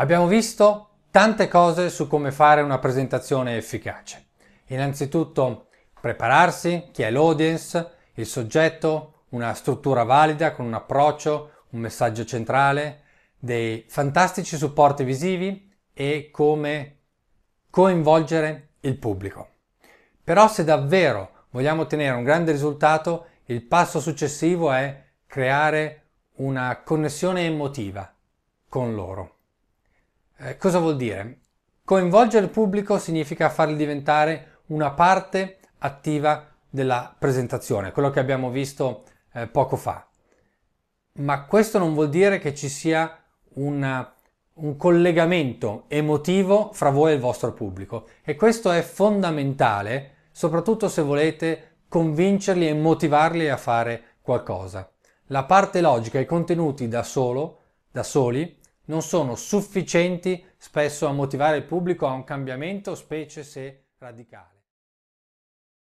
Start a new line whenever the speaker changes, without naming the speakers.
Abbiamo visto tante cose su come fare una presentazione efficace. Innanzitutto prepararsi, chi è l'audience, il soggetto, una struttura valida con un approccio, un messaggio centrale, dei fantastici supporti visivi e come coinvolgere il pubblico. Però se davvero vogliamo ottenere un grande risultato, il passo successivo è creare una connessione emotiva con loro. Eh, cosa vuol dire? Coinvolgere il pubblico significa fargli diventare una parte attiva della presentazione, quello che abbiamo visto eh, poco fa. Ma questo non vuol dire che ci sia una, un collegamento emotivo fra voi e il vostro pubblico e questo è fondamentale soprattutto se volete convincerli e motivarli a fare qualcosa. La parte logica e i contenuti da solo, da soli, non sono sufficienti spesso a motivare il pubblico a un cambiamento, specie se radicale.